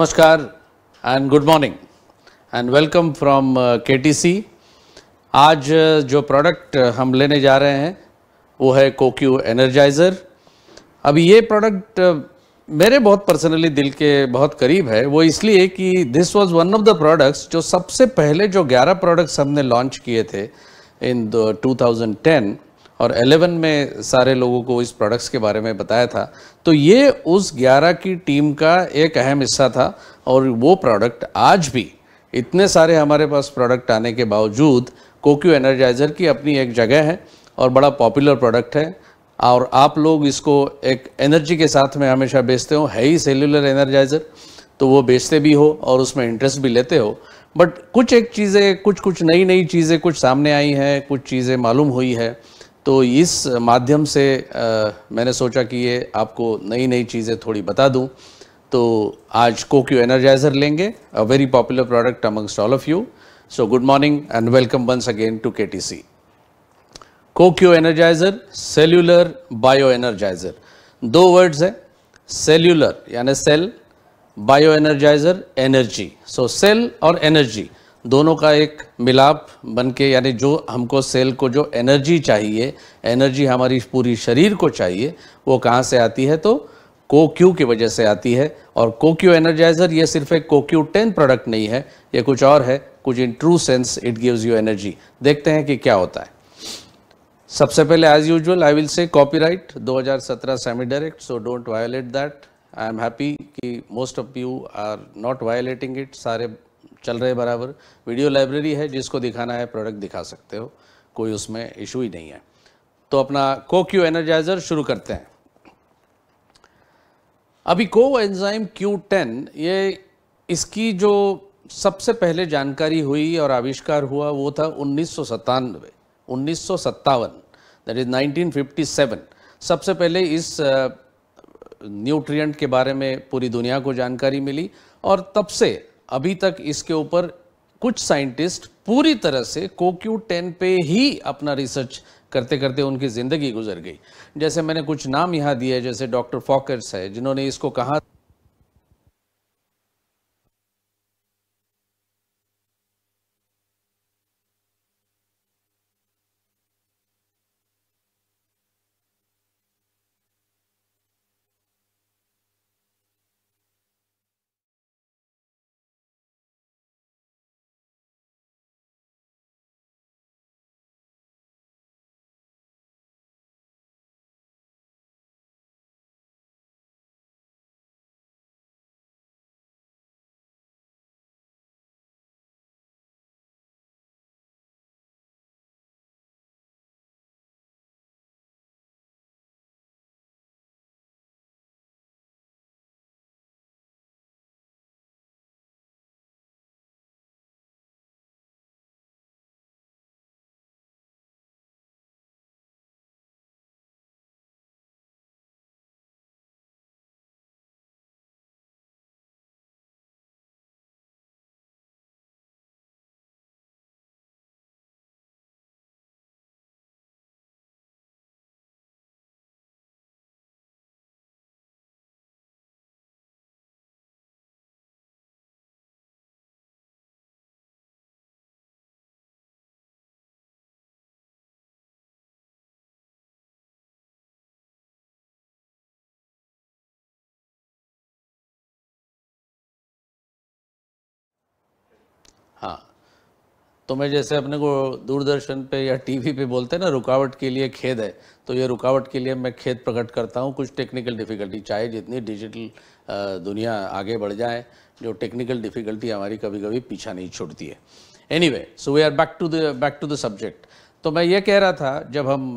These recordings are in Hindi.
नमस्कार and good morning and welcome uh, KTC. आज uh, जो प्रोडक्ट uh, हम लेने जा रहे हैं वो है कोक्यू एनर्जाइज़र अब ये प्रोडक्ट uh, मेरे बहुत पर्सनली दिल के बहुत करीब है वो इसलिए कि this was one of the products जो सबसे पहले जो 11 प्रोडक्ट्स हमने लॉन्च किए थे इन 2010 और 11 में सारे लोगों को इस प्रोडक्ट्स के बारे में बताया था तो ये उस 11 की टीम का एक अहम हिस्सा था और वो प्रोडक्ट आज भी इतने सारे हमारे पास प्रोडक्ट आने के बावजूद कोक्यू एनर्जाइज़र की अपनी एक जगह है और बड़ा पॉपुलर प्रोडक्ट है और आप लोग इसको एक एनर्जी के साथ में हमेशा बेचते हो है ही सेलुलर एनर्जाइज़र तो वो बेचते भी हो और उसमें इंटरेस्ट भी लेते हो बट कुछ एक चीज़ें कुछ कुछ नई नई चीज़ें कुछ सामने आई हैं कुछ चीज़ें मालूम हुई है तो इस माध्यम से आ, मैंने सोचा कि ये आपको नई नई चीज़ें थोड़ी बता दूं तो आज कोक्यू एनर्जाइज़र लेंगे a very popular product amongst all of you so good morning and welcome once again to K T C CoQ energizer cellular bio energizer दो वर्ड्स है सेल्यूलर यानी cell bio energizer energy so cell और एनर्जी दोनों का एक मिलाप बन के यानी जो हमको सेल को जो एनर्जी चाहिए एनर्जी हमारी पूरी शरीर को चाहिए वो कहाँ से आती है तो कोक्यू की वजह से आती है और कोक्यू एनर्जाइजर ये सिर्फ एक कोक्यू टेन प्रोडक्ट नहीं है ये कुछ और है कुछ in true sense it gives you energy देखते हैं कि क्या होता है सबसे पहले as usual I will say copyright 2017 semi direct so don't violate that I am happy कि most of you are not violating it सारे चल रहे बराबर वीडियो लाइब्रेरी है जिसको दिखाना है प्रोडक्ट दिखा सकते हो कोई उसमें इशू ही नहीं है तो अपना को क्यू एनर्जाइज़र शुरू करते हैं अभी को एंजाइम टेन ये इसकी जो सबसे पहले जानकारी हुई और आविष्कार हुआ वो था उन्नीस सौ उन्नीस सौ दैट इज़ 1957 सबसे पहले इस न्यूट्रिएंट के बारे में पूरी दुनिया को जानकारी मिली और तब से अभी तक इसके ऊपर कुछ साइंटिस्ट पूरी तरह से कोक्यू टेन पे ही अपना रिसर्च करते करते उनकी ज़िंदगी गुजर गई जैसे मैंने कुछ नाम यहाँ दिए जैसे डॉक्टर फॉकर्स है जिन्होंने इसको कहा हाँ तो मैं जैसे अपने को दूरदर्शन पे या टीवी पे बोलते हैं ना रुकावट के लिए खेद है तो ये रुकावट के लिए मैं खेद प्रकट करता हूँ कुछ टेक्निकल डिफ़िकल्टी चाहे जितनी डिजिटल दुनिया आगे बढ़ जाए जो टेक्निकल डिफ़िकल्टी हमारी कभी कभी पीछा नहीं छोड़ती है anyway so we are back to the back to the subject तो मैं ये कह रहा था जब हम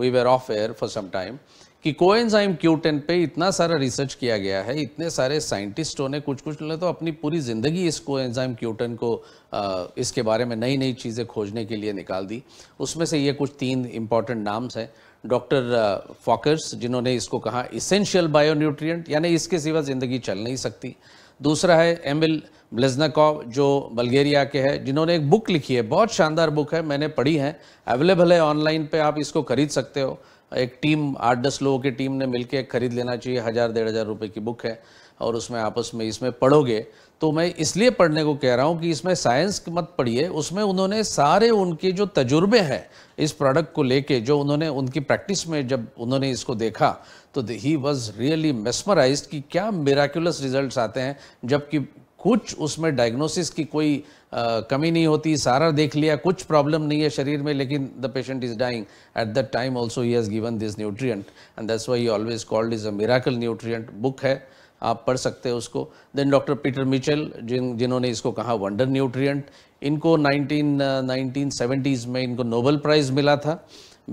we were off air for some time कि कोएंजाइम क्यू10 पे इतना सारा रिसर्च किया गया है इतने सारे साइंटिस्टों ने कुछ कुछ ने तो अपनी पूरी ज़िंदगी इस कोएंजाइम क्यू10 को आ, इसके बारे में नई नई चीज़ें खोजने के लिए निकाल दी उसमें से ये कुछ तीन इम्पॉर्टेंट नाम्स हैं डॉक्टर फॉकर्स जिन्होंने इसको कहा इसेंशियल न्यूट्रियट यानी इसके सिवा ज़िंदगी चल नहीं सकती दूसरा है एमिल ब्लेजनाकॉव जो बल्गेरिया के हैं जिन्होंने एक बुक लिखी है बहुत शानदार बुक है मैंने पढ़ी है अवेलेबल है ऑनलाइन पे आप इसको खरीद सकते हो एक टीम आठ दस लोगों की टीम ने मिलकर खरीद लेना चाहिए हज़ार डेढ़ हज़ार रुपये की बुक है और उसमें आपस में इसमें पढ़ोगे तो मैं इसलिए पढ़ने को कह रहा हूँ कि इसमें साइंस मत पढ़िए उसमें उन्होंने सारे उनके जो तजुर्बे हैं इस प्रोडक्ट को लेके जो उन्होंने उनकी प्रैक्टिस में जब उन्होंने इसको देखा तो ही वॉज रियली मेस्मराइज कि क्या मेराकुलस रिजल्ट आते हैं जबकि कुछ उसमें डायग्नोसिस की कोई आ, कमी नहीं होती सारा देख लिया कुछ प्रॉब्लम नहीं है शरीर में लेकिन the patient is dying at that time also he has given this nutrient and that's why always called is a miracle nutrient book है आप पढ़ सकते हैं उसको देन डॉक्टर पीटर मिचेल जिन जिन्होंने इसको कहा वंडर न्यूट्रिएंट इनको नाइनटीन नाइनटीन में इनको नोबल प्राइज़ मिला था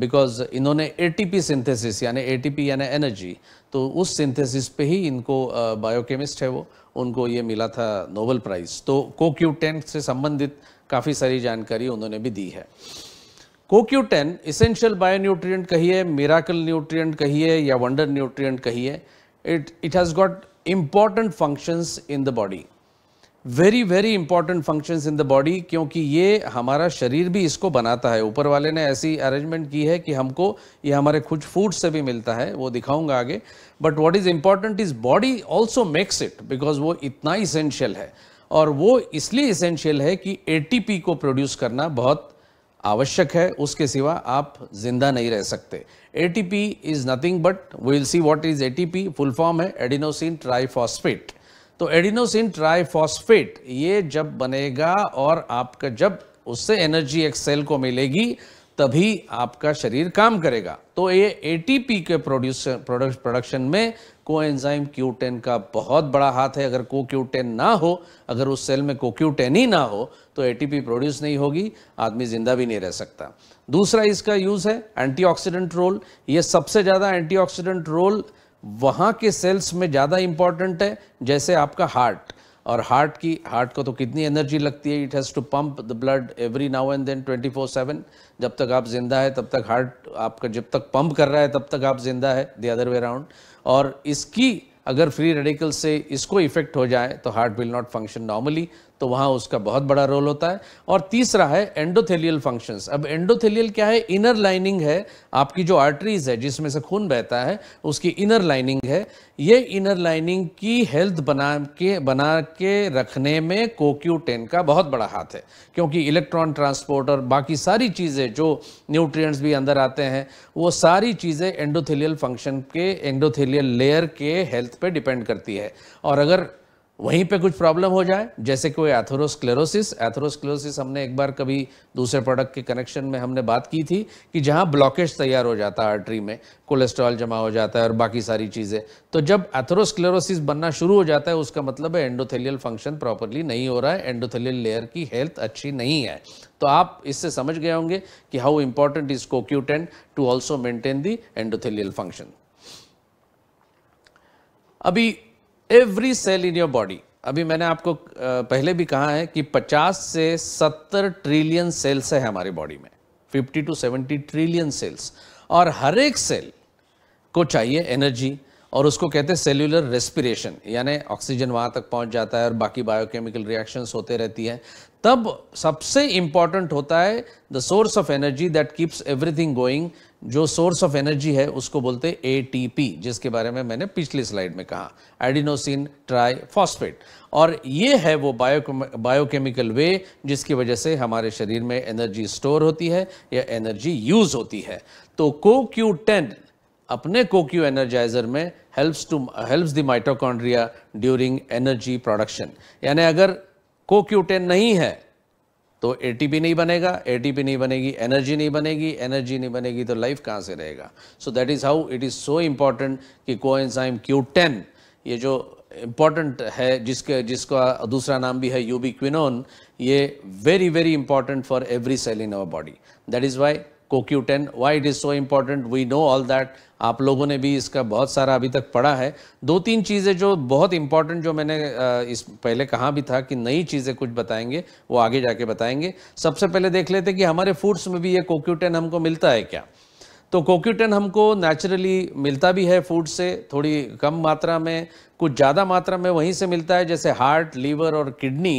बिकॉज इन्होंने ए टी पी सिंथेसिस यानी ए टी पी यानी एनर्जी तो उस सिंथेसिस पे ही इनको बायोकेमिस्ट है वो उनको ये मिला था नोबल प्राइज़ तो कोक्यूटेन से संबंधित काफ़ी सारी जानकारी उन्होंने भी दी है कोक्यूटेन इसेंशियल बायो न्यूट्रिएंट कहिए मिराकल न्यूट्रिएंट कहिए या वंडर न्यूट्रिएंट कहिए it it has got important functions in the body very very important functions in the body क्योंकि ये हमारा शरीर भी इसको बनाता है ऊपर वाले ने ऐसी अरेंजमेंट की है कि हमको ये हमारे कुछ फूड से भी मिलता है वो दिखाऊंगा आगे but what is important is body also makes it because वो इतना इसेंशियल है और वो इसलिए इसेंशियल है कि ए को प्रोड्यूस करना बहुत आवश्यक है उसके सिवा आप जिंदा नहीं रह सकते A T P is nothing but will see what is A T P full form है एडिनोसिन ट्राईफॉस्फेट तो एडिनोसिन ट्राइफॉस्फेट ये जब बनेगा और आपका जब उससे एनर्जी एक सेल को मिलेगी तभी आपका शरीर काम करेगा तो ये एटीपी के प्रोड्यूस प्रोडक्शन में को एंजाइम क्यू टेन का बहुत बड़ा हाथ है अगर को क्यू टेन ना हो अगर उस सेल में को क्यू टेन ही ना हो तो एटीपी प्रोड्यूस नहीं होगी आदमी जिंदा भी नहीं रह सकता दूसरा इसका यूज़ है एंटीऑक्सीडेंट रोल ये सबसे ज़्यादा एंटीऑक्सीडेंट रोल वहाँ के सेल्स में ज़्यादा इम्पॉर्टेंट है जैसे आपका हार्ट और हार्ट की हार्ट को तो कितनी एनर्जी लगती है it has to pump the blood every now and then 24/7 जब तक आप जिंदा है तब तक हार्ट आपका जब तक पंप कर रहा है तब तक आप जिंदा है द अदर वे राउंड और इसकी अगर फ्री रेडिकल से इसको इफेक्ट हो जाए तो heart will not function normally तो वहाँ उसका बहुत बड़ा रोल होता है और तीसरा है एंडोथेलियल फंक्शंस अब एंडोथेलियल क्या है इनर लाइनिंग है आपकी जो आर्टरीज है जिसमें से खून बहता है उसकी इनर लाइनिंग है ये इनर लाइनिंग की हेल्थ बना के बना के रखने में कोक्यू टेन का बहुत बड़ा हाथ है क्योंकि इलेक्ट्रॉन ट्रांसपोर्ट और बाकी सारी चीज़ें जो न्यूट्रिएंट्स भी अंदर आते हैं वो सारी चीज़ें एंडोथेलियल फंक्शन के एंडोथेलियल लेयर के हेल्थ पे डिपेंड करती है और अगर वहीं पे कुछ प्रॉब्लम हो जाए जैसे कोई एथोरोस्क्लेरोसिस एथोरोस्क्लेरोसिस हमने एक बार कभी दूसरे प्रोडक्ट के कनेक्शन में हमने बात की थी कि जहां ब्लॉकेज तैयार हो जाता है आर्टरी में कोलेस्ट्रॉल जमा हो जाता है और बाकी सारी चीज़ें तो जब एथोरोस्क्लेरोसिस बनना शुरू हो जाता है उसका मतलब है एंडोथेलियल फंक्शन प्रॉपरली नहीं हो रहा है एंडोथेलियल लेयर की हेल्थ अच्छी नहीं है तो आप इससे समझ गए होंगे कि how important is co Q ten to also maintain the endothelial function अभी every cell in your body अभी मैंने आपको पहले भी कहा है कि 50 से 70 ट्रिलियन सेल्स है हमारी बॉडी में 50 टू 70 ट्रिलियन सेल्स और हर एक सेल को चाहिए एनर्जी और उसको कहते हैं सेल्यूलर रेस्पिरेशन यानी ऑक्सीजन वहां तक पहुंच जाता है और बाकी बायोकेमिकल रिएक्शंस होते रहती है तब सबसे इंपॉर्टेंट होता है the source of energy that keeps everything going जो सोर्स ऑफ एनर्जी है उसको बोलते हैं एटीपी जिसके बारे में मैंने पिछली स्लाइड में कहा एडिनोसिन ट्राई फॉस्फेट और ये है वो बायो बायोकेमिकल वे जिसकी वजह से हमारे शरीर में एनर्जी स्टोर होती है या एनर्जी यूज होती है तो को क्यू टेन अपने कोक्यू एनर्जाइजर में helps to helps the mitochondria during energy production यानी अगर कोक्यू टेन नहीं है तो एटीपी नहीं बनेगा एटीपी नहीं बनेगी एनर्जी नहीं बनेगी एनर्जी नहीं बनेगी तो लाइफ कहाँ से रहेगा so that is how it is so important कि कोएंजाइम क्यू टेन ये जो इम्पॉर्टेंट है जिसके जिसका दूसरा नाम भी है यूबी क्विनोन ये very very important for every cell in our body that is why co Q ten why it is so important we know all that आप लोगों ने भी इसका बहुत सारा अभी तक पढ़ा है दो तीन चीज़ें जो बहुत इंपॉर्टेंट जो मैंने इस पहले कहा भी था कि नई चीज़ें कुछ बताएंगे वो आगे जाके बताएंगे सबसे पहले देख लेते कि हमारे फूड्स में भी ये कोक्यूटेन हमको मिलता है क्या तो कोक्यूटेन हमको नेचुरली मिलता भी है फूड से थोड़ी कम मात्रा में कुछ ज़्यादा मात्रा में वहीं से मिलता है जैसे हार्ट लीवर और किडनी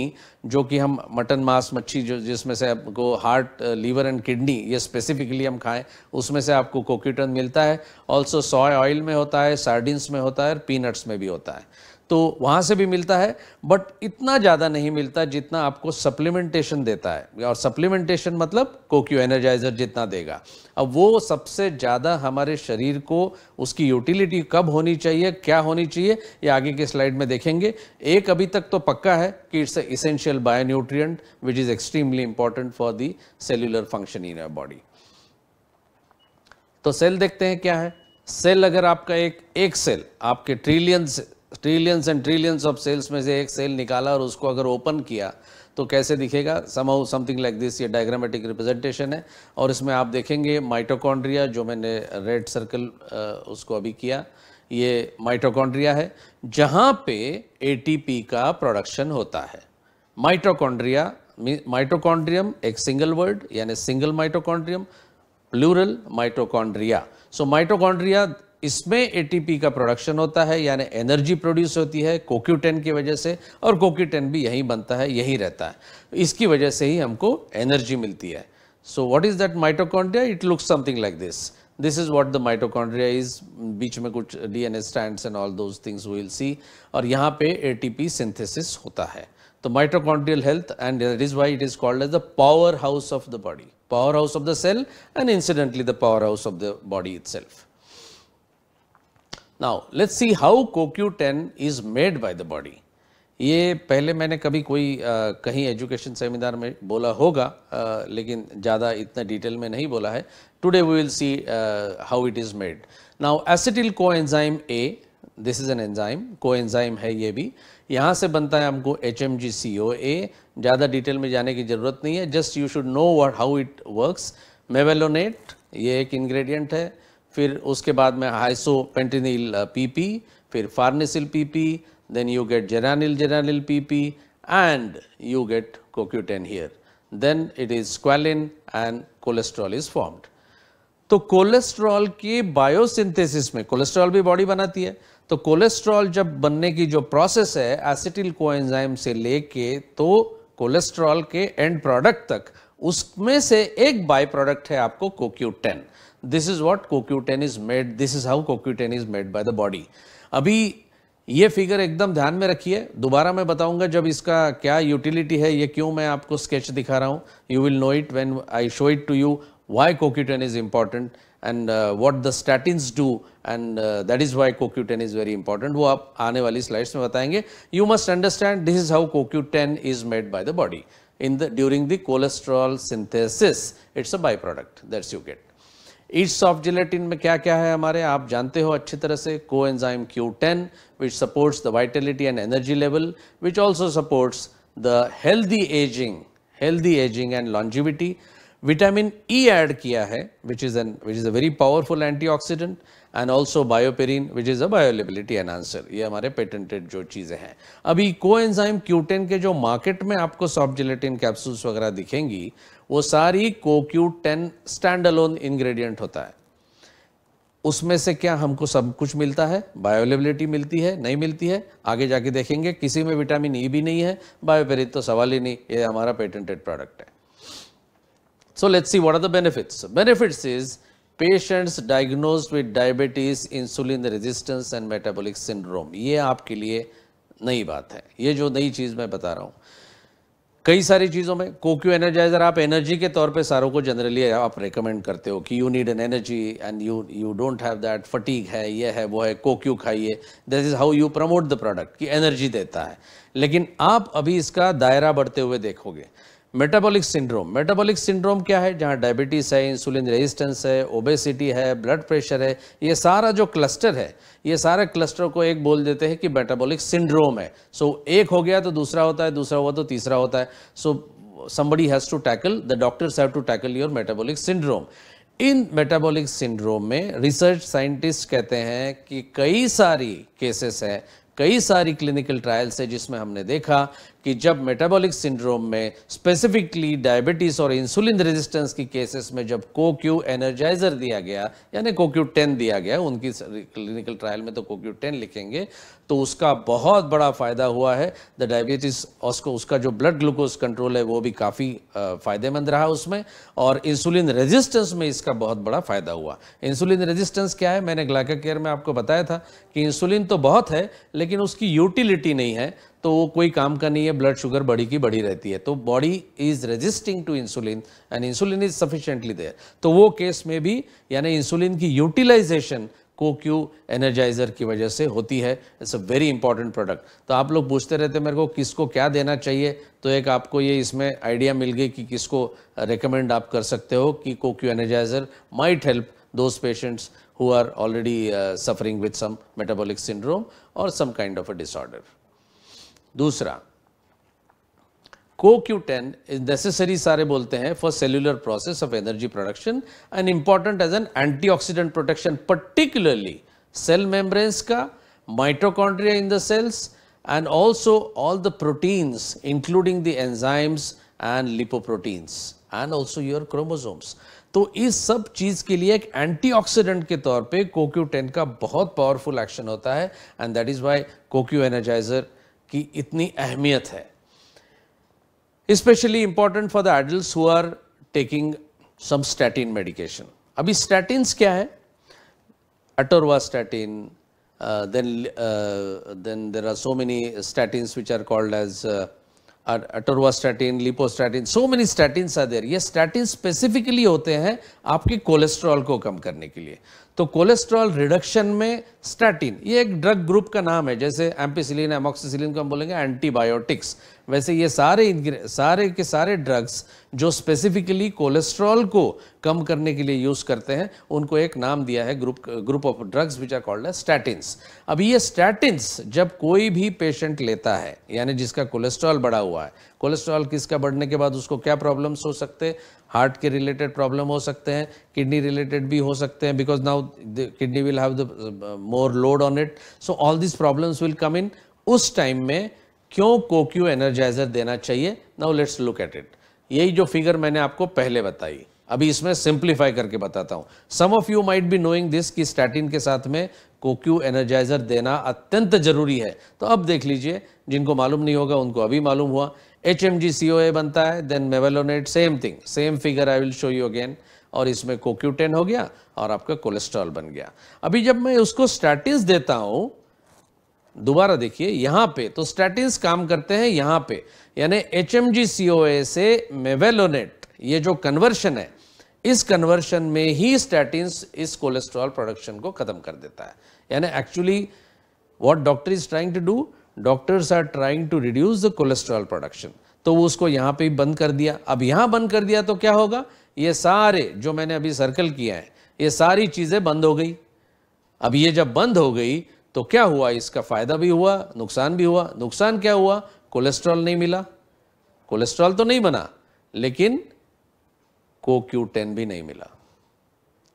जो कि हम मटन मांस मच्छी जो जिसमें से आपको हार्ट लीवर एंड किडनी ये स्पेसिफिकली हम खाएं उसमें से आपको कोक्यूटन मिलता है ऑल्सो सॉय ऑयल में होता है सार्डिन्स में होता है और पीनट्स में भी होता है तो वहाँ से भी मिलता है बट इतना ज़्यादा नहीं मिलता जितना आपको सप्लीमेंटेशन देता है और सप्लीमेंटेशन मतलब कोक्यू एनर्जाइज़र जितना देगा अब वो सबसे ज़्यादा हमारे शरीर को उसकी यूटिलिटी कब होनी चाहिए क्या होनी चाहिए ये आगे के स्लाइड में देखेंगे एक अभी तक तो पक्का है कि it's essential bio nutrient which is extremely important for the cellular function in our body तो सेल देखते हैं क्या है सेल अगर आपका एक एक सेल आपके ट्रिलियन से, trillions and trillions of cells में से एक सेल निकाला और उसको अगर ओपन किया तो कैसे दिखेगा समाउ समथिंग लाइक दिस ये डायग्रामेटिक रिप्रेजेंटेशन है और इसमें आप देखेंगे माइटोकॉन्ड्रिया जो मैंने रेड सर्कल उसको अभी किया ये माइटोकॉन्ड्रिया है जहाँ पे एटीपी का प्रोडक्शन होता है माइटोकॉन्ड्रिया माइटोकॉन्ड्रियम एक सिंगल वर्ड यानी single mitochondrion plural mitochondria so mitochondria इसमें एटीपी का प्रोडक्शन होता है यानी एनर्जी प्रोड्यूस होती है कोक्यूटेन की वजह से और कोक्यूटेन भी यही बनता है यही रहता है इसकी वजह से ही हमको एनर्जी मिलती है so what is that mitochondria it looks something like this this is what the mitochondria is बीच में कुछ D N and all those things will see और यहाँ पे ए सिंथेसिस होता है तो is why it is called as the power house of the body power house of the cell and incidentally the power house of the body itself now let's see how co Q ten is made by the body ये पहले मैंने कभी कोई आ, कहीं एजुकेशन सेमिनार में बोला होगा आ, लेकिन ज़्यादा इतना डिटेल में नहीं बोला है today we will see how it is made now acetyl coenzyme A this is an enzyme coenzyme है ये भी यहाँ से बनता है हमको एच एम जी सी ओ ए ज़्यादा डिटेल में जाने की ज़रूरत नहीं है just you should know what how it works mevalonate ये एक इन्ग्रेडियंट है फिर उसके बाद में हाइसोपेंटेनिल पीपी uh, फिर farnesyl PP then you get geranyl geranil pp and you get co Q ten here then it is squalene and cholesterol is formed तो कोलेस्ट्रॉल की बायोसिंथेसिस में कोलेस्ट्रॉल भी बॉडी बनाती है तो कोलेस्ट्रॉल जब बनने की जो प्रोसेस है एसिटिल कोएंजाइम से लेके तो कोलेस्ट्रॉल के एंड प्रोडक्ट तक उसमें से एक बाय प्रोडक्ट है आपको co Q ten this is what co Q ten is made this is how co Q ten is made by the body अभी ये फिगर एकदम ध्यान में रखिए दोबारा मैं बताऊंगा जब इसका क्या यूटिलिटी है ये क्यों मैं आपको स्केच दिखा रहा हूं you will know it when I show it to you why co Q ten is important and what the statin do and that is why co Q ten is very important वो आप आने वाली स्लाइड्स में बताएंगे you must understand this is how co Q ten is made by the body in the during the cholesterol synthesis it's a by product that's you get its of gelatin में क्या क्या है हमारे आप जानते हो अच्छी तरह से coenzyme Q ten which supports the vitality and energy level which also supports the healthy ageing healthy ageing and longevity vitamin E add किया है which is an which is a very powerful antioxidant and also bioperine which is a bioavailability enhancer ये हमारे पेटेंटेड जो चीज़ें हैं अभी को एंजाइम क्यूटेन के जो मार्केट में आपको सॉफ्ट जिलेटिन कैप्सूल्स वगैरह दिखेंगी वो सारी को क्यू स्टैंड अलोन इन्ग्रेडियंट होता है उसमें से क्या हमको सब कुछ मिलता है बायोलेबिलिटी मिलती है नहीं मिलती है आगे जाके देखेंगे किसी में विटामिन ई e भी नहीं है बायोपेरिन तो सवाल ही नहीं ये हमारा पेटेंटेड प्रोडक्ट है so let's see what are the benefits benefits is patients diagnose with diabetes insulin resistance and metabolic syndrome ये आपके लिए नई बात है ये जो नई चीज़ मैं बता रहा हूँ कई सारी चीज़ों में कोक्यू एनर्जाइज़र आप एनर्जी के तौर पे सारों को जनरली आप रेकमेंड करते हो कि you need an energy and you you don't have that fatigue है ये है वो है कोक्यू खाइए that is how you promote the product कि एनर्जी देता है लेकिन आप अभी इसका दायरा बढ़ते हुए देखोगे मेटाबॉलिक सिंड्रोम मेटाबॉलिक सिंड्रोम क्या है जहाँ डायबिटीज़ है इंसुलिन रेजिस्टेंस है ओबेसिटी है ब्लड प्रेशर है ये सारा जो क्लस्टर है ये सारे क्लस्टर को एक बोल देते हैं कि मेटाबॉलिक सिंड्रोम है सो so, एक हो गया तो दूसरा होता है दूसरा हुआ तो तीसरा होता है so somebody has to tackle the doctors have to tackle your metabolic syndrome in metabolic syndrome में रिसर्च साइंटिस्ट कहते हैं कि कई सारी केसेस हैं कई सारी क्लिनिकल ट्रायल्स है जिसमें हमने देखा कि जब मेटाबॉलिक सिंड्रोम में स्पेसिफिकली डायबिटीज़ और इंसुलिन रेजिस्टेंस की केसेस में जब कोक्यू एनर्जाइज़र दिया गया यानी कोक्यू टेन दिया गया उनकी क्लिनिकल ट्रायल में तो कोक्यू टेन लिखेंगे तो उसका बहुत बड़ा फ़ायदा हुआ है द डायबिटीज़ उसको उसका जो ब्लड ग्लूकोज कंट्रोल है वो भी काफ़ी फ़ायदेमंद रहा उसमें और इंसुलिन रेजिस्टेंस में इसका बहुत बड़ा फ़ायदा हुआ इंसुलिन रेजिस्टेंस क्या है मैंने ग्लाइका केयर में आपको बताया था कि इंसुलिन तो बहुत है लेकिन उसकी यूटिलिटी नहीं है तो वो कोई काम का नहीं है ब्लड शुगर बॉडी की बढ़ी रहती है तो body is resisting to insulin and insulin is sufficiently there तो वो केस में भी यानी इंसुलिन की यूटिलाइजेशन को क्यू एनर्जाइजर की वजह से होती है it's a very important product तो आप लोग पूछते रहते मेरे को किसको क्या देना चाहिए तो एक आपको ये इसमें आइडिया मिल गई कि किसको रिकमेंड आप कर सकते हो कि co Q energizer might help those patients who are already suffering with some metabolic syndrome और some kind of a disorder दूसरा CoQ10 is necessary सारे बोलते हैं for cellular process of energy production and important as an antioxidant protection particularly cell membranes का mitochondria in the cells and also all the proteins including the enzymes and lipoproteins and also your chromosomes. तो इस सब चीज़ के लिए एक एंटीऑक्सीडेंट के तौर पे कोक्यू टेन का बहुत पावरफुल एक्शन होता है and that is why co Q energizer की इतनी अहमियत है specially important for the adult who are taking some statin medication अभी स्टैटिन क्या है atorvastatin then then there are so many statins which are called as atorvastatin lipostatin so many statin are there statin specifically होते हैं आपके कोलेस्ट्रॉल को कम करने के लिए तो कोलेस्ट्रॉल रिडक्शन में स्टैटिन ये एक ड्रग ग्रुप का नाम है जैसे एम्पीसिलिन एमोक्सिसिलिन को हम बोलेंगे एंटीबायोटिक्स वैसे ये सारे सारे के सारे ड्रग्स जो स्पेसिफिकली कोलेस्ट्रॉल को कम करने के लिए यूज़ करते हैं उनको एक नाम दिया है group group of drugs which are called statins अब ये स्टैटिन्स जब कोई भी पेशेंट लेता है यानी जिसका कोलेस्ट्रॉल बढ़ा हुआ है कोलेस्ट्रॉल किसका बढ़ने के बाद उसको क्या प्रॉब्लम्स हो सकते हैं हार्ट के रिलेटेड प्रॉब्लम हो सकते हैं किडनी रिलेटेड भी हो सकते हैं because now kidney will have the more load on it so all this problems will come in उस टाइम में क्यों कोक्यू एनर्जाइजर देना चाहिए now let's look at it यही जो फिगर मैंने आपको पहले बताई अभी इसमें सिंप्लीफाई करके बताता हूँ some of you might be knowing this कि स्टैटिन के साथ में कोक्यू एनर्जाइजर देना अत्यंत जरूरी है तो अब देख लीजिए जिनको मालूम नहीं होगा उनको अभी मालूम हुआ H M G C O A बनता है then mevalonate same thing same figure I will show you again और इसमें कोक्यूटेन हो गया और आपका कोलेस्ट्रॉल बन गया अभी जब मैं उसको स्टैटिस देता हूँ दोबारा देखिए यहाँ पे तो स्टैटिस काम करते हैं यहाँ पे यानी एच एम जी सी ओ ए से मेवेलोनेट ये जो कन्वर्शन है इस कन्वर्शन में ही स्टैटिन इस कोलेस्ट्रॉल प्रोडक्शन को ख़त्म कर देता है यानी actually what doctor is trying to do doctors are trying to reduce the cholesterol production तो वो उसको यहाँ पे बंद कर दिया अब यहाँ बंद कर दिया तो क्या होगा ये सारे जो मैंने अभी सर्कल किया है ये सारी चीज़ें बंद हो गई अब ये जब बंद हो गई तो क्या हुआ इसका फ़ायदा भी हुआ नुकसान भी हुआ नुकसान क्या हुआ कोलेस्ट्रॉल नहीं मिला कोलेस्ट्रॉल तो नहीं बना लेकिन को क्यू टेन भी नहीं मिला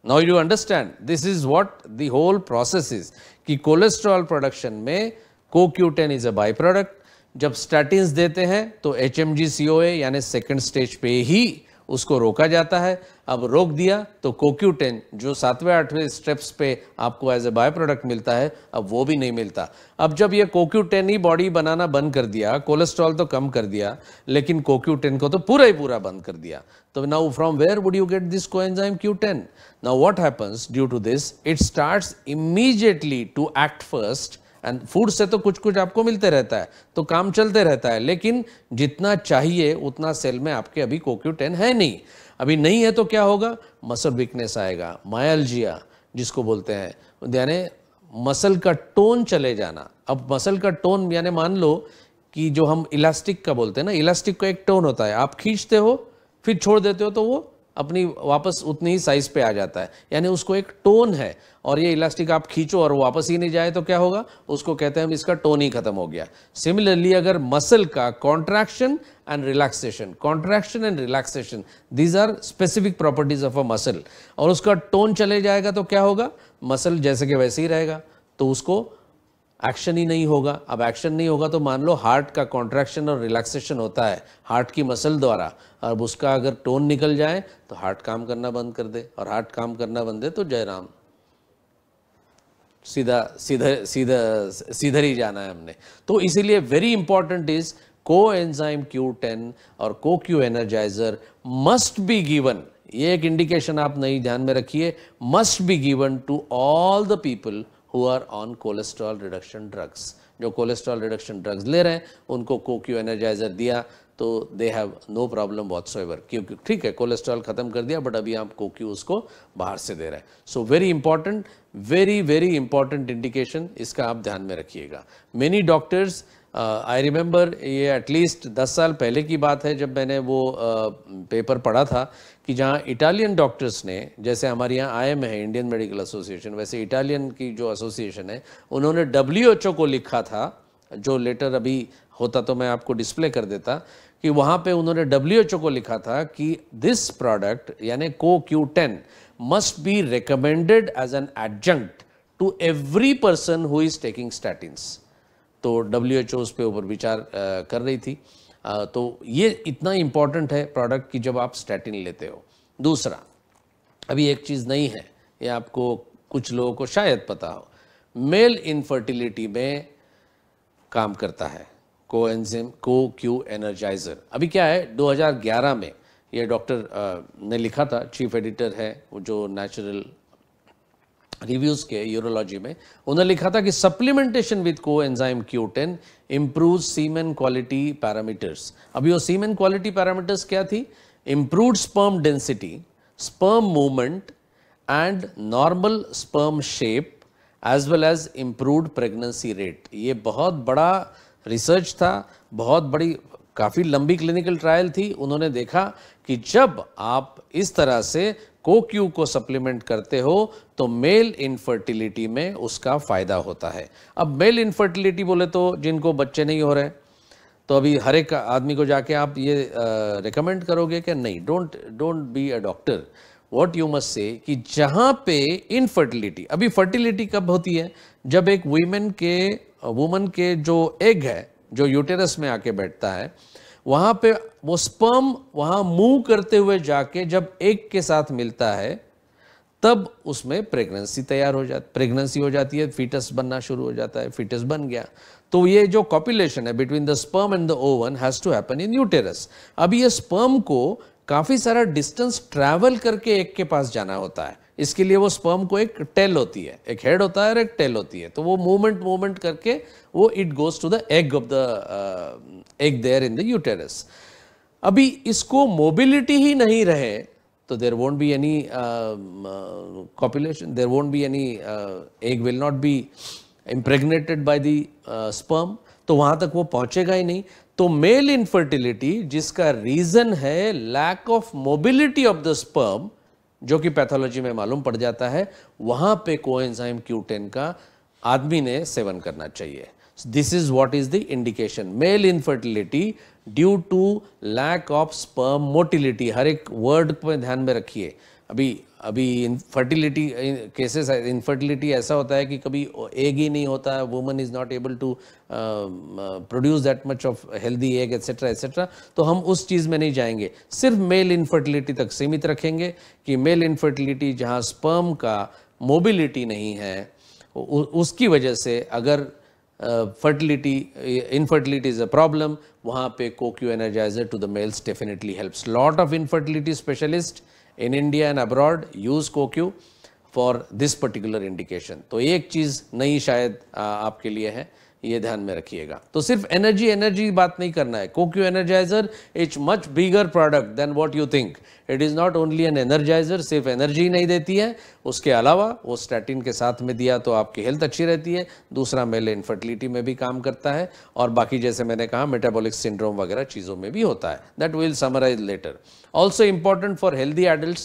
now you understand this is what the whole process is कि कोलेस्ट्रॉल प्रोडक्शन में co Q ten is a by product जब स्टैटिन देते हैं तो एच एम जी सी ओ ए यानी सेकेंड स्टेज पे ही उसको रोका जाता है अब रोक दिया तो कोक्यूटेन जो सातवें आठवें स्टेप्स पे आपको एज ए बाय प्रोडक्ट मिलता है अब वो भी नहीं मिलता अब जब ये कोक्यूटेन ही बॉडी बनाना बंद कर दिया कोलेस्ट्रॉल तो कम कर दिया लेकिन कोक्यूटेन को तो पूरा ही पूरा बंद कर दिया तो now from where would you get this coenzyme Q ten now what happens due to this it start immediately to act first food से तो कुछ कुछ आपको मिलते रहता है तो काम चलते रहता है लेकिन जितना चाहिए उतना सेल में आपके अभी कोक्यू टेन है नहीं अभी नहीं है तो क्या होगा मसल वीकनेस आएगा मायलजिया जिसको बोलते हैं यानी मसल का टोन चले जाना अब मसल का टोन यानी मान लो कि जो हम इलास्टिक का बोलते हैं ना इलास्टिक का एक टोन होता है आप खींचते हो फिर छोड़ देते हो तो वो अपनी वापस उतनी ही साइज पे आ जाता है यानी उसको एक टोन है और ये इलास्टिक आप खींचो और वापस ही नहीं जाए तो क्या होगा उसको कहते हैं हम इसका टोन ही खत्म हो गया सिमिलरली अगर मसल का contraction and relaxation contraction and relaxation these are specific properties of a muscle और उसका टोन चले जाएगा तो क्या होगा मसल जैसे कि वैसे ही रहेगा तो उसको एक्शन ही नहीं होगा अब एक्शन नहीं होगा तो मान लो हार्ट का कॉन्ट्रैक्शन और रिलैक्सेशन होता है हार्ट की मसल द्वारा अब उसका अगर टोन निकल जाए तो हार्ट काम करना बंद कर दे और हार्ट काम करना बंद दे तो जयराम सीधा सीधा सीधा सीधर ही जाना है हमने तो इसीलिए very important is coenzyme Q ten और co Q energizer must be given ये एक इंडिकेशन आप नहीं ध्यान में रखिए must be given to all the people who are on cholesterol reduction drugs जो कोलेस्ट्रॉल रिडक्शन ड्रग्स ले रहे हैं उनको कोक्यू एनर्जाइजर दिया तो they have no problem whatsoever क्योंकि ठीक है कोलेस्ट्रॉल ख़त्म कर दिया बट अभी आप कोक्यू उसको बाहर से दे रहे हैं so very important very very important indication इसका आप ध्यान में रखिएगा मेनी डॉक्टर्स आई रिमेंबर ये एटलीस्ट दस साल पहले की बात है जब मैंने वो पेपर uh, पढ़ा था कि जहाँ इटालियन डॉक्टर्स ने जैसे हमारे यहाँ आई एम है इंडियन मेडिकल एसोसिएशन वैसे इटालियन की जो एसोसिएशन है उन्होंने डब्ल्यू एच ओ को लिखा था जो लेटर अभी होता तो मैं आपको डिस्प्ले कर देता कि वहां पे उन्होंने डब्ल्यू को लिखा था कि दिस प्रोडक्ट यानी co Q ten must be recommended as an adjunct to every person who is taking statin तो डब्ल्यू उस पर ऊपर विचार कर रही थी तो ये इतना इंपॉर्टेंट है प्रोडक्ट कि जब आप स्टैटिन लेते हो दूसरा अभी एक चीज़ नहीं है ये आपको कुछ लोगों को शायद पता हो मेल इनफर्टिलिटी में काम करता है कोएंजिम को क्यू एनर्जाइज़र अभी क्या है 2011 में ये डॉक्टर ने लिखा था चीफ एडिटर है जो नेचुरल रिव्यूज़ के यूरोलॉजी में उन्होंने लिखा था कि supplementation with coenzyme Q ten improve semen quality parameters अभी वो सीमेन क्वालिटी पैरामीटर्स क्या थी improve sperm density sperm movement and normal sperm shape as well as improve pregnancy rate ये बहुत बड़ा रिसर्च था बहुत बड़ी काफ़ी लंबी क्लिनिकल ट्रायल थी उन्होंने देखा कि जब आप इस तरह से कोक्यू को सप्लीमेंट करते हो तो मेल इनफर्टिलिटी में उसका फ़ायदा होता है अब मेल इनफर्टिलिटी बोले तो जिनको बच्चे नहीं हो रहे तो अभी हर एक आदमी को जाके आप ये रिकमेंड करोगे कि नहीं don't don't be a doctor what you must say कि जहाँ पे इनफर्टिलिटी अभी फर्टिलिटी कब होती है जब एक वीमेन के वुमन के जो एग है जो यूटेरस में आके बैठता है वहाँ पे वो स्पर्म वहाँ मूव करते हुए जाके जब एग के साथ मिलता है तब उसमें प्रेगनेंसी तैयार हो जाती प्रेगनेंसी हो जाती है फीटस बनना शुरू हो जाता है फीटस बन गया तो ये जो कॉपुलेशन है between the sperm and the ovum has to happen in uterus अब ये स्पर्म को काफ़ी सारा डिस्टेंस ट्रैवल करके एक के पास जाना होता है इसके लिए वो स्पर्म को एक टेल होती है एक हेड होता है और एक टेल होती है तो वो मूवमेंट मूवमेंट करके वो it goes to the egg of the egg there in the uterus अभी इसको मोबिलिटी ही नहीं रहे तो there won't be any copulation there won't be any egg will not be impregnated by the sperm तो वहां तक वो पहुंचेगा ही नहीं तो मेल इनफर्टिलिटी जिसका रीज़न है lack of mobility of the sperm जो कि पैथोलॉजी में मालूम पड़ जाता है वहां पे कोएंजाइम Q10 का आदमी ने सेवन करना चाहिए this is what is the indication male infertility due to lack of sperm motility हर एक वर्ड पर ध्यान में रखिए अभी अभी फर्टिलिटी केसेस इनफर्टिलिटी ऐसा होता है कि कभी एग ही नहीं होता है woman is not able to produce that much of healthy egg etcetera etcetera तो हम उस चीज़ में नहीं जाएंगे सिर्फ मेल इनफर्टिलिटी तक सीमित रखेंगे कि मेल इनफर्टिलिटी जहाँ स्पर्म का मोबिलिटी नहीं है उसकी वजह से अगर fertility infertility is a problem वहाँ पे CoQ energizer to the males definitely helps lot of infertility specialist in India and abroad use CoQ for this particular indication तो एक चीज नई शायद आपके लिए है ये ध्यान में रखिएगा तो सिर्फ एनर्जी एनर्जी बात नहीं करना है CoQ energizer it's much bigger product than what you think it is not only an energizer सिर्फ एनर्जी नहीं देती है उसके अलावा वो स्टैटिन के साथ में दिया तो आपकी हेल्थ अच्छी रहती है दूसरा मेले इनफर्टिलिटी में भी काम करता है और बाकी जैसे मैंने कहा मेटाबॉलिक सिंड्रोम वगैरह चीज़ों में भी होता है that will summarise later also important for healthy adult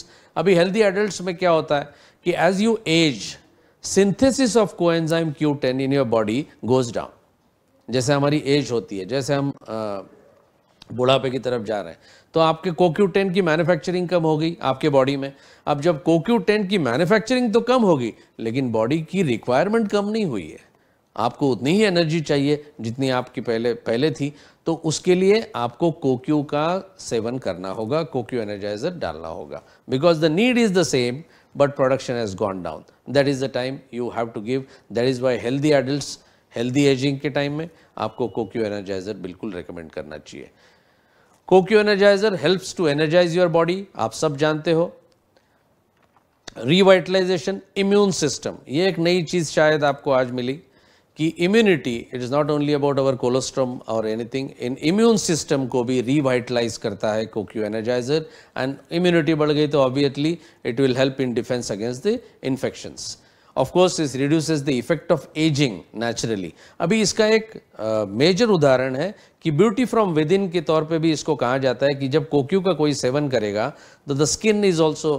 अभी हेल्दी एडल्ट में क्या होता है कि as you age synthesis of coenzyme Q ten in your body goes down जैसे हमारी एज होती है जैसे हम बुढ़ापे की तरफ जा रहे हैं तो आपके कोक्यू टेन की मैन्युफैक्चरिंग कम होगी आपके बॉडी में अब जब कोक्यू टेन की मैन्युफैक्चरिंग तो कम होगी लेकिन बॉडी की रिक्वायरमेंट कम नहीं हुई है आपको उतनी ही एनर्जी चाहिए जितनी आपकी पहले पहले थी तो उसके लिए आपको कोक्यू का सेवन करना होगा कोक्यू एनर्जाइजर डालना होगा because the need is the same but production has gone down. That is the time you have to give. That is why healthy adults, healthy aging ke time mein aapko coq energizer bilkul recommend karna chahiye coq energizer helps to energize your body aap sab jante ho revitalisation immune system ये एक नई चीज़ शायद आपको आज मिली कि immunity it is not only about our colostrum और एनीथिंग इन इम्यून सिस्टम को भी रिवाइटलाइज करता है कोक्यू एनर्जाइजर एंड इम्यूनिटी बढ़ गई तो obviously it will help in defence against the infections of course is reduces the effect of ageing naturally अभी इसका एक मेजर uh, उदाहरण है कि ब्यूटी फ्रॉम विद इन के तौर पे भी इसको कहा जाता है कि जब कोक्यू का कोई सेवन करेगा तो the skin is also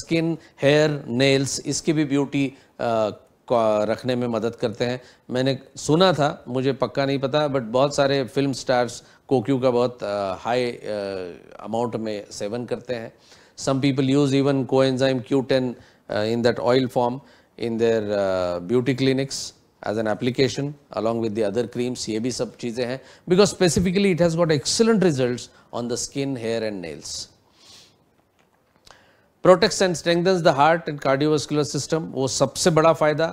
skin hair nails इसकी भी ब्यूटी uh, रखने में मदद करते हैं मैंने सुना था मुझे पक्का नहीं पता बट बहुत सारे फिल्म स्टार्स कोक्यू का बहुत हाई अमाउंट में सेवन करते हैं some people use even coenzyme Q ten in that oil form in their beauty clinics as an application along with the other creams ये भी सब चीज़ें हैं because specifically it has got excellent result on the skin hair and nails protects and strengthens the heart and cardiovascular system वो सबसे बड़ा फ़ायदा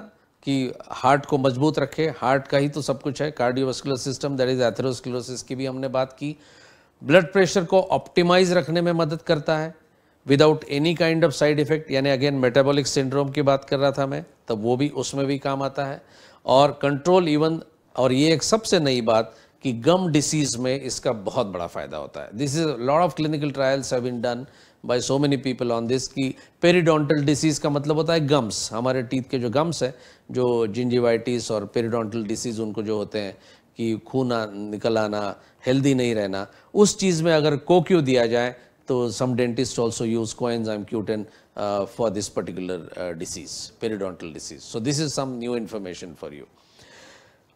कि हार्ट को मजबूत रखे हार्ट का ही तो सब कुछ है cardiovascular system that is atherosclerosis की भी हमने बात की ब्लड प्रेशर को ऑप्टिमाइज रखने में मदद करता है without any kind of side effect यानी अगेन मेटाबॉलिक सिंड्रोम की बात कर रहा था मैं तो वो भी उसमें भी काम आता है और कंट्रोल इवन और ये एक सबसे नई बात कि गम डिसीज़ में इसका बहुत बड़ा फ़ायदा होता है this is lot of clinical trials have been done by so many people on this की पेरीडोंटल डिसीज़ का मतलब होता है गम्स हमारे टीथ के जो गम्स हैं जो जिंजीवाइटिस और पेरीडोंटल डिसीज़ उनको जो होते हैं कि खून निकल आना हेल्दी नहीं रहना उस चीज़ में अगर कोक्यू दिया जाए तो some dentist also use coenzyme Q ten for this particular disease periodontal disease so this is some new information for you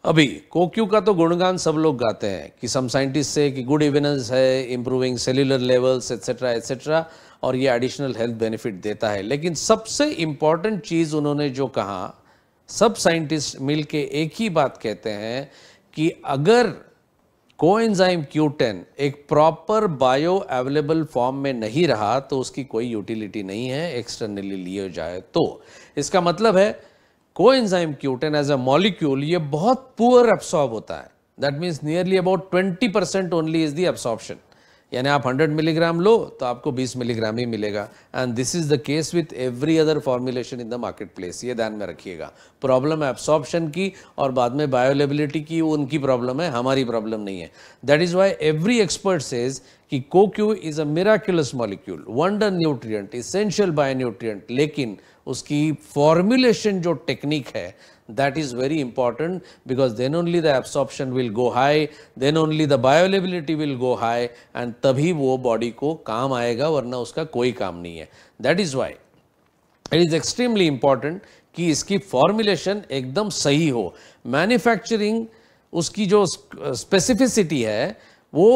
अभी कोक्यू का तो गुणगान सब लोग गाते हैं कि सम साइंटिस्ट से कि गुड इवेनेंस है improving cellular levels etcetera etcetera और ये एडिशनल हेल्थ बेनिफिट देता है लेकिन सबसे इम्पॉर्टेंट चीज़ उन्होंने जो कहा सब साइंटिस्ट मिल एक ही बात कहते हैं कि अगर कोएंजाइम क्यूटेन एक प्रॉपर बायो अवेलेबल फॉर्म में नहीं रहा तो उसकी कोई यूटिलिटी नहीं है एक्सटर्नली लिए जाए तो इसका मतलब है coenzyme Q ten as a molecule ये बहुत पुअर एब्सॉर्ब होता है that means nearly about twenty percent only is the absorption यानी आप 100 मिलीग्राम लो तो आपको 20 मिलीग्राम ही मिलेगा and this is the case with every other formulation in the market place ये ध्यान में रखिएगा प्रॉब्लम है एब्सॉर्प्शन की और बाद में बायोलेबिलिटी की उनकी प्रॉब्लम है हमारी प्रॉब्लम नहीं है that is why every expert says कि CoQ is a miraculous molecule wonder nutrient essential bio nutrient लेकिन उसकी फॉर्मुलेशन जो टेक्निक है that is very important because then only the absorption will go high then only the bioavailability will go high and तभी वो बॉडी को काम आएगा वरना उसका कोई काम नहीं है that is why it is extremely important कि इसकी फॉर्मुलेशन एकदम सही हो मैन्युफैक्चरिंग उसकी जो स्पेसिफिसिटी है वो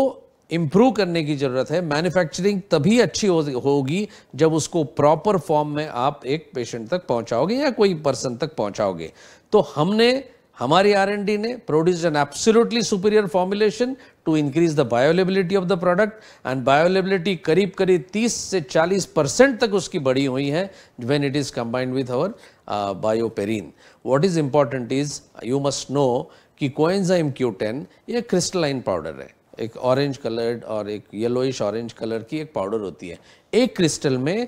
इम्प्रूव करने की ज़रूरत है मैन्युफैक्चरिंग तभी अच्छी हो, होगी जब उसको प्रॉपर फॉर्म में आप एक पेशेंट तक पहुंचाओगे या कोई पर्सन तक पहुंचाओगे तो हमने हमारी आर एन डी ने produce an absolutely superior formulation to increase the bioavailability of the product and bioavailability करीब करीब 30 से 40 परसेंट तक उसकी बढ़ी हुई है when it is combined with our BioPerine what is important is you must know कि कोएंजाइम क्यू टेन ये क्रिस्टलाइन पाउडर है एक ऑरेंज कलर्ड और एक येलोइश ऑरेंज कलर की एक पाउडर होती है एक क्रिस्टल में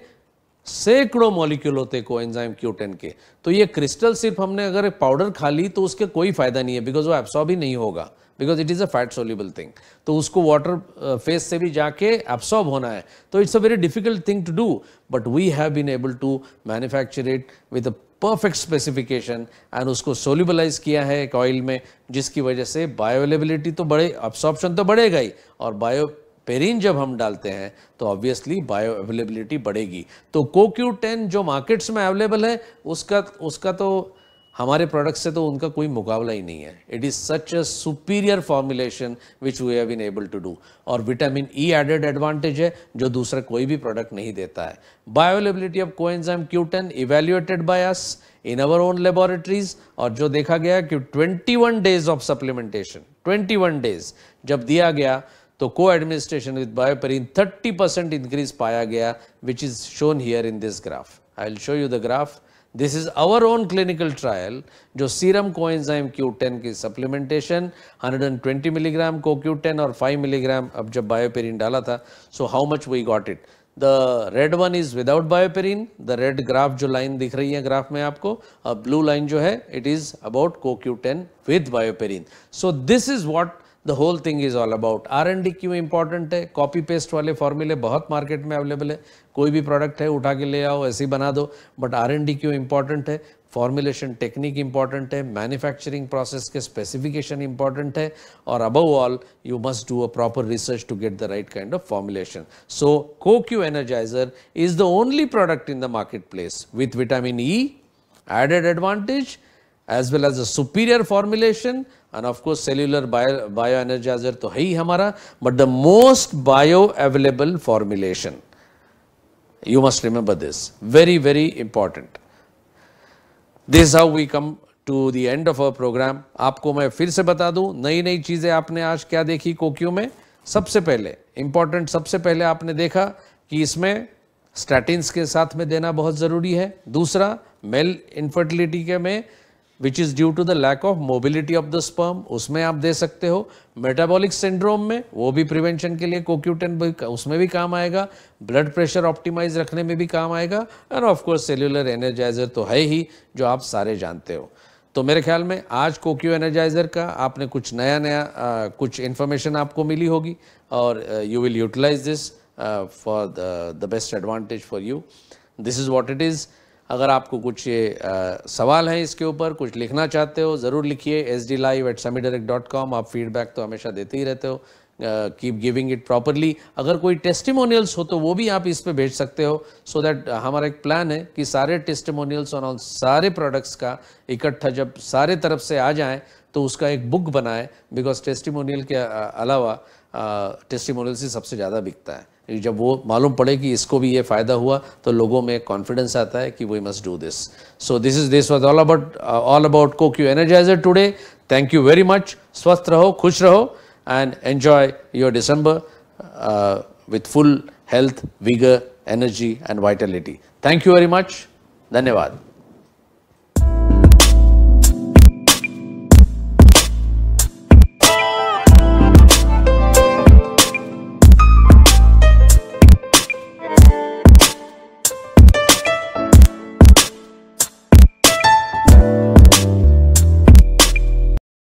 सैकड़ों मॉलिक्यूल होते को एंजाइम टेन के तो ये क्रिस्टल सिर्फ हमने अगर पाउडर खा ली तो उसके कोई फायदा नहीं है बिकॉज वो एब्सॉर्ब ही नहीं होगा because it is a fat soluble thing तो उसको वाटर फेस uh, से भी जाके एब्सॉर्ब होना है तो it's a very difficult thing to do but we have been able to manufacture it with a perfect specification and उसको सोल्यूबलाइज किया है एक ऑयल में जिसकी वजह से बायोअवेलेबिलिटी तो बढ़े अब्सॉर्प्शन तो बढ़ेगा ही और बायो पेरिन जब हम डालते हैं तो ऑब्वियसली बायो अवेलेबिलिटी बढ़ेगी तो कोक्यू टेन जो मार्केट्स में अवेलेबल है उसका उसका तो हमारे प्रोडक्ट से तो उनका कोई मुकाबला ही नहीं है it is such a superior formulation which we have been able to do और विटामिन ई एडेड एडवांटेज है जो दूसरा कोई भी प्रोडक्ट नहीं देता है bioavailability of coenzyme Q ten evaluated by us in our own laboratories और जो देखा गया कि 21 डेज ऑफ सप्लीमेंटेशन 21 डेज जब दिया गया तो coadministration with BioPerine 30 percent increase पाया गया which is shown here in this graph I will show you the graph this is our own clinical trial जो सीरम कोएंजाइम क्यू टेन की सप्लीमेंटेशन 120 मिलीग्राम को क्यू टेन और 5 मिलीग्राम अब जब बायोपेरिन डाला था so how much we got it the red one is without BioPerine the red graph जो लाइन दिख रही है ग्राफ में आपको ब्लू लाइन जो है इट इज़ अबाउट को Q ten with BioPerine so this is what the whole thing is all about R and D क्यों इंपॉर्टेंट है कॉपी पेस्ट वाले फॉर्मूले बहुत मार्केट में अवेलेबल है कोई भी प्रोडक्ट है उठा के ले आओ ऐसे ही बना दो बट आर एंड डी क्यों इंपॉर्टेंट है फॉर्मुलेशन टेक्निक इंपॉर्टेंट है मैन्युफैक्चरिंग प्रोसेस के स्पेसिफिकेशन इंपॉर्टेंट है और above all you must do a proper research to get the right kind of formulation so CoQ energizer is the only product in the market place with vitamin E added advantage as well as a superior formulation and of course cellular bio bio energizer तो है ही हमारा but the most bio available formulation you must remember this very very important this how we come to the end of our programme आपको मैं फिर से बता दू नई नई चीजें आपने आज क्या देखी कोक्यू में सबसे पहले इंपॉर्टेंट सबसे पहले आपने देखा कि इसमें स्टैटिन्स के साथ में देना बहुत जरूरी है दूसरा मेल इनफर्टिलिटी के में which is due to the lack of mobility of the sperm उसमें आप दे सकते हो मेटाबॉलिक सिंड्रोम में वो भी प्रिवेंशन के लिए कोक्यूटेन उसमें भी काम आएगा ब्लड प्रेशर ऑप्टिमाइज रखने में भी काम आएगा एंड ऑफकोर्स सेल्युलर एनर्जाइजर तो है ही जो आप सारे जानते हो तो मेरे ख्याल में आज कोक्यू एनर्जाइज़र का आपने कुछ नया नया आ, कुछ इन्फॉर्मेशन आपको मिली होगी और you will utilise this for the best advantage for you this is what it is अगर आपको कुछ ये आ, सवाल हैं इसके ऊपर कुछ लिखना चाहते हो ज़रूर लिखिए S D live at sami direct dot com आप फीडबैक तो हमेशा देते ही रहते हो कीप गिविंग इट प्रॉपरली अगर कोई टेस्टिमोनियल्स हो तो वो भी आप इस पे भेज सकते हो सो so दैट हमारा एक प्लान है कि सारे टेस्टिमोनियल्स और सारे प्रोडक्ट्स का इकट्ठा जब सारे तरफ से आ जाए तो उसका एक बुक बनाए बिकॉज टेस्टिमोनियल के अलावा टेस्टिमोनियल से सबसे ज़्यादा बिकता है जब वो मालूम पड़े कि इसको भी ये फ़ायदा हुआ तो लोगों में कॉन्फिडेंस आता है कि we must do this so this is this was all about all about Q energizer today thank you very much स्वस्थ रहो खुश रहो and enjoy your December with full health vigour energy and vitality thank you very much धन्यवाद